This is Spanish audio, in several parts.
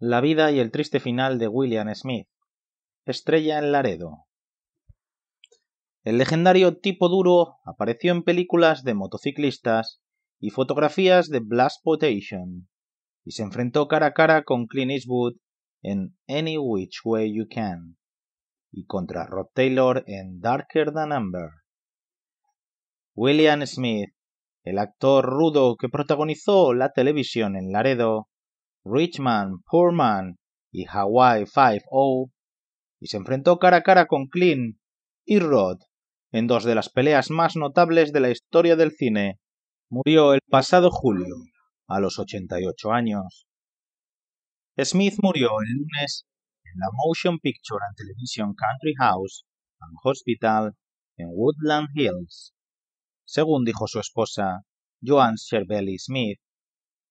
La vida y el triste final de William Smith. Estrella en Laredo. El legendario tipo duro apareció en películas de motociclistas y fotografías de Blast Potation, y se enfrentó cara a cara con Clint Eastwood en Any Which Way You Can y contra Rob Taylor en Darker Than Amber. William Smith, el actor rudo que protagonizó la televisión en Laredo, Richman, Poorman Poor Man y Hawaii 5-0, y se enfrentó cara a cara con Clint y Rod en dos de las peleas más notables de la historia del cine. Murió el pasado julio, a los 88 años. Smith murió el lunes en la Motion Picture and Television Country House and Hospital en Woodland Hills. Según dijo su esposa, Joan Shervelli Smith,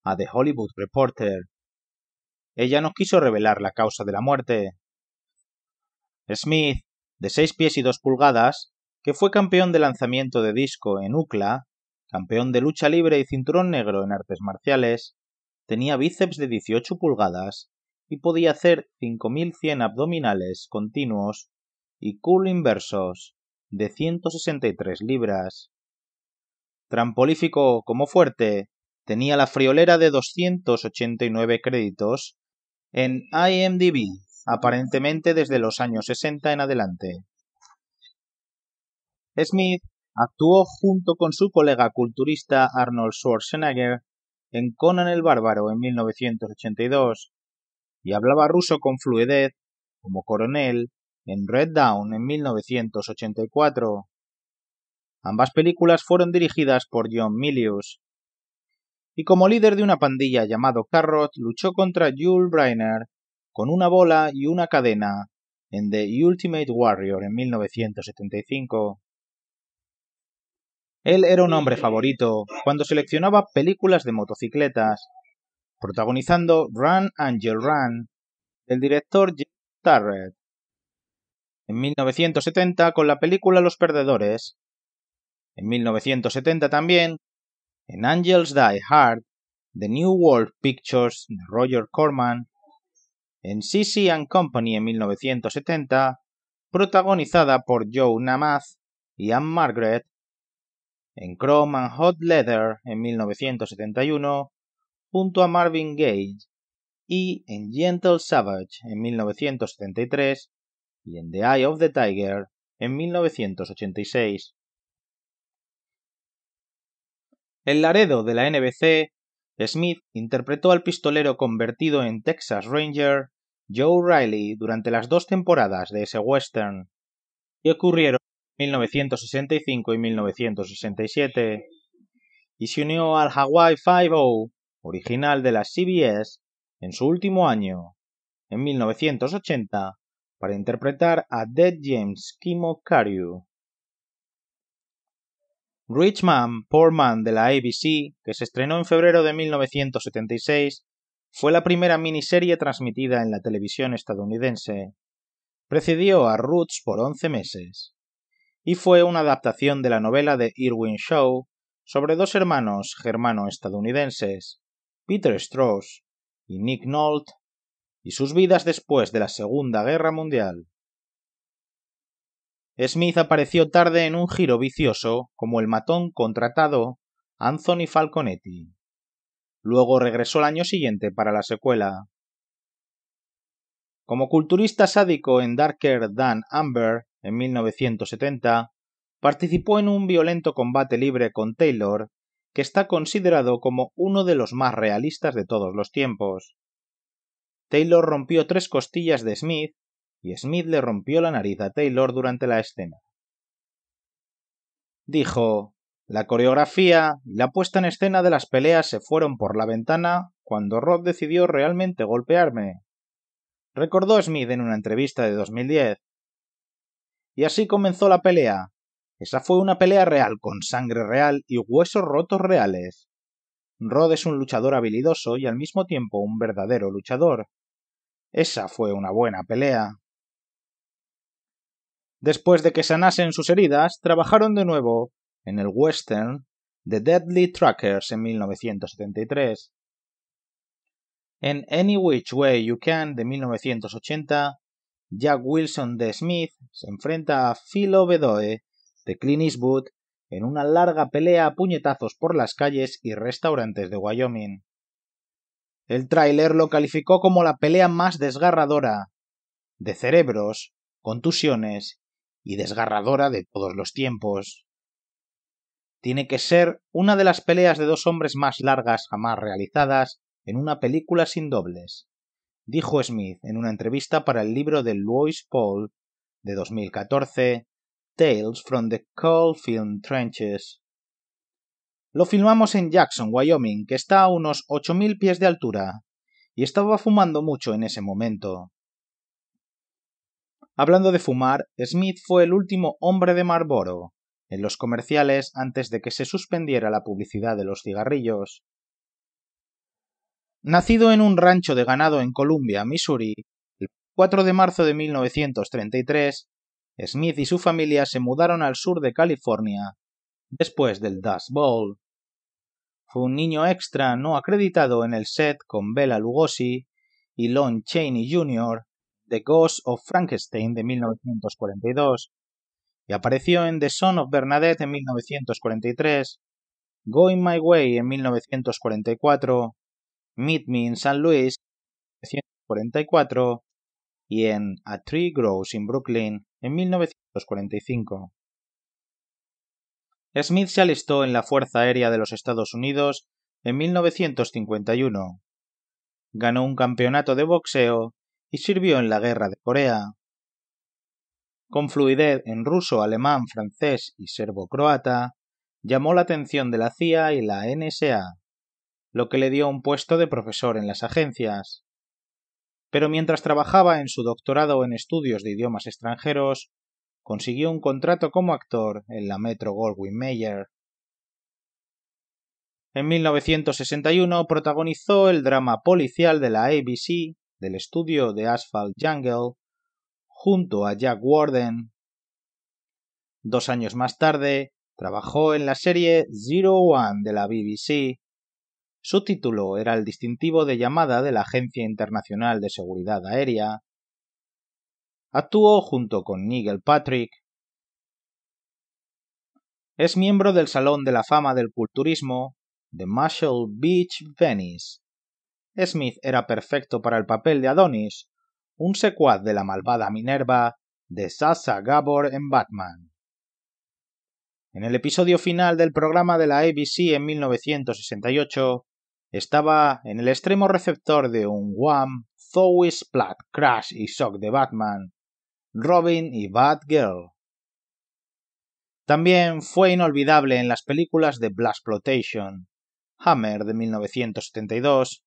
a The Hollywood Reporter, ella no quiso revelar la causa de la muerte. Smith, de seis pies y dos pulgadas, que fue campeón de lanzamiento de disco en UCLA, campeón de lucha libre y cinturón negro en artes marciales, tenía bíceps de 18 pulgadas y podía hacer 5100 abdominales continuos y cool inversos de 163 libras. Trampolífico como fuerte, tenía la friolera de 289 créditos en IMDb, aparentemente desde los años 60 en adelante. Smith actuó junto con su colega culturista Arnold Schwarzenegger en Conan el Bárbaro en 1982 y hablaba ruso con fluidez como coronel en Red Down en 1984. Ambas películas fueron dirigidas por John Milius, y como líder de una pandilla llamado Carrot luchó contra Jules Brynner con una bola y una cadena en The Ultimate Warrior en 1975. Él era un hombre favorito cuando seleccionaba películas de motocicletas, protagonizando Run Angel Run, del director Jim Tarrett En 1970 con la película Los Perdedores. En 1970 también en Angels Die Hard, The New World Pictures de Roger Corman, en CC and Company en 1970, protagonizada por Joe Namath y Anne Margaret, en Chrome and Hot Leather en 1971, junto a Marvin Gaye, y en Gentle Savage en 1973 y en The Eye of the Tiger en 1986. El Laredo de la NBC, Smith interpretó al pistolero convertido en Texas Ranger, Joe Riley, durante las dos temporadas de ese western, que ocurrieron en 1965 y 1967, y se unió al Hawaii Five-O, original de la CBS, en su último año, en 1980, para interpretar a Dead James Kimo Rich Man, Poor Man de la ABC, que se estrenó en febrero de 1976, fue la primera miniserie transmitida en la televisión estadounidense. Precedió a Roots por 11 meses. Y fue una adaptación de la novela de Irwin Shaw sobre dos hermanos germano-estadounidenses, Peter Strauss y Nick Nolte, y sus vidas después de la Segunda Guerra Mundial. Smith apareció tarde en un giro vicioso como el matón contratado Anthony Falconetti. Luego regresó el año siguiente para la secuela. Como culturista sádico en Darker Than Amber en 1970, participó en un violento combate libre con Taylor, que está considerado como uno de los más realistas de todos los tiempos. Taylor rompió tres costillas de Smith y Smith le rompió la nariz a Taylor durante la escena. Dijo, la coreografía y la puesta en escena de las peleas se fueron por la ventana cuando Rod decidió realmente golpearme. Recordó Smith en una entrevista de 2010. Y así comenzó la pelea. Esa fue una pelea real, con sangre real y huesos rotos reales. Rod es un luchador habilidoso y al mismo tiempo un verdadero luchador. Esa fue una buena pelea. Después de que sanasen sus heridas, trabajaron de nuevo en el western The Deadly Trackers en 1973. En Any Which Way You Can de 1980, Jack Wilson de Smith se enfrenta a Philo Bedoe de Clint en una larga pelea a puñetazos por las calles y restaurantes de Wyoming. El tráiler lo calificó como la pelea más desgarradora, de cerebros, contusiones y desgarradora de todos los tiempos. Tiene que ser una de las peleas de dos hombres más largas jamás realizadas en una película sin dobles, dijo Smith en una entrevista para el libro de Louis Paul de 2014, Tales from the Cold Film Trenches. Lo filmamos en Jackson, Wyoming, que está a unos 8.000 pies de altura, y estaba fumando mucho en ese momento. Hablando de fumar, Smith fue el último hombre de Marlboro. En los comerciales, antes de que se suspendiera la publicidad de los cigarrillos, Nacido en un rancho de ganado en Columbia, Missouri, el 4 de marzo de 1933, Smith y su familia se mudaron al sur de California después del Dust Bowl. Fue un niño extra no acreditado en el set con Bella Lugosi y Lon Chaney Jr. The Ghost of Frankenstein de 1942 y apareció en The Son of Bernadette en 1943, Going My Way en 1944, Meet Me in St. Louis en 1944 y en A Tree Grows in Brooklyn en 1945. Smith se alistó en la Fuerza Aérea de los Estados Unidos en 1951. Ganó un campeonato de boxeo y sirvió en la Guerra de Corea. Con fluidez en ruso, alemán, francés y serbo-croata, llamó la atención de la CIA y la NSA, lo que le dio un puesto de profesor en las agencias. Pero mientras trabajaba en su doctorado en estudios de idiomas extranjeros, consiguió un contrato como actor en la Metro Goldwyn Mayer. En 1961 protagonizó el drama policial de la ABC del estudio de Asphalt Jungle junto a Jack Warden. Dos años más tarde, trabajó en la serie Zero One de la BBC. Su título era el distintivo de llamada de la Agencia Internacional de Seguridad Aérea. Actuó junto con Nigel Patrick. Es miembro del Salón de la Fama del Culturismo de Marshall Beach, Venice. Smith era perfecto para el papel de Adonis, un secuaz de la malvada Minerva de Sasa Gabor en Batman. En el episodio final del programa de la ABC en 1968, estaba en el extremo receptor de un Wham, Zoe Splat, Crash y Shock de Batman, Robin y Batgirl. También fue inolvidable en las películas de Blasplotation, Hammer de 1972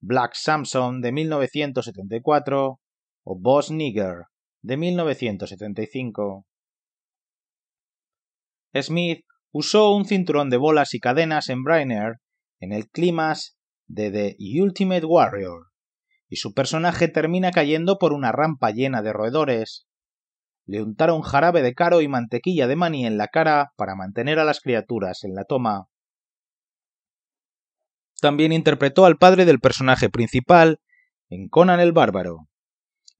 Black Samson de 1974 o Boss Nigger de 1975. Smith usó un cinturón de bolas y cadenas en Brainer en el clímax de The Ultimate Warrior, y su personaje termina cayendo por una rampa llena de roedores. Le untaron jarabe de caro y mantequilla de maní en la cara para mantener a las criaturas en la toma. También interpretó al padre del personaje principal en Conan el Bárbaro,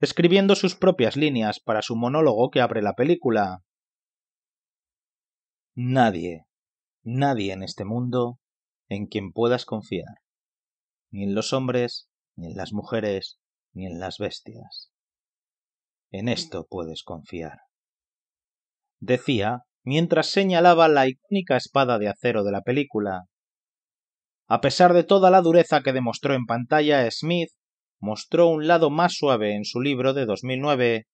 escribiendo sus propias líneas para su monólogo que abre la película. Nadie, nadie en este mundo en quien puedas confiar, ni en los hombres, ni en las mujeres, ni en las bestias. En esto puedes confiar. Decía mientras señalaba la icónica espada de acero de la película, a pesar de toda la dureza que demostró en pantalla, Smith mostró un lado más suave en su libro de 2009,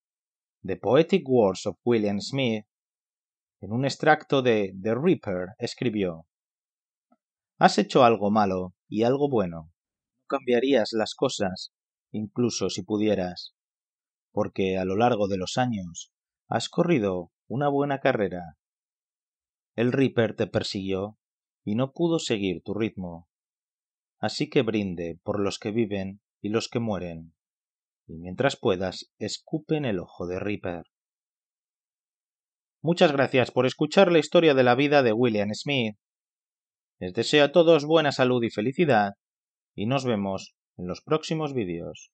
The Poetic Words of William Smith. En un extracto de The Reaper escribió Has hecho algo malo y algo bueno. No cambiarías las cosas, incluso si pudieras, porque a lo largo de los años has corrido una buena carrera. El Reaper te persiguió y no pudo seguir tu ritmo. Así que brinde por los que viven y los que mueren, y mientras puedas, escupen el ojo de Reaper. Muchas gracias por escuchar la historia de la vida de William Smith. Les deseo a todos buena salud y felicidad, y nos vemos en los próximos vídeos.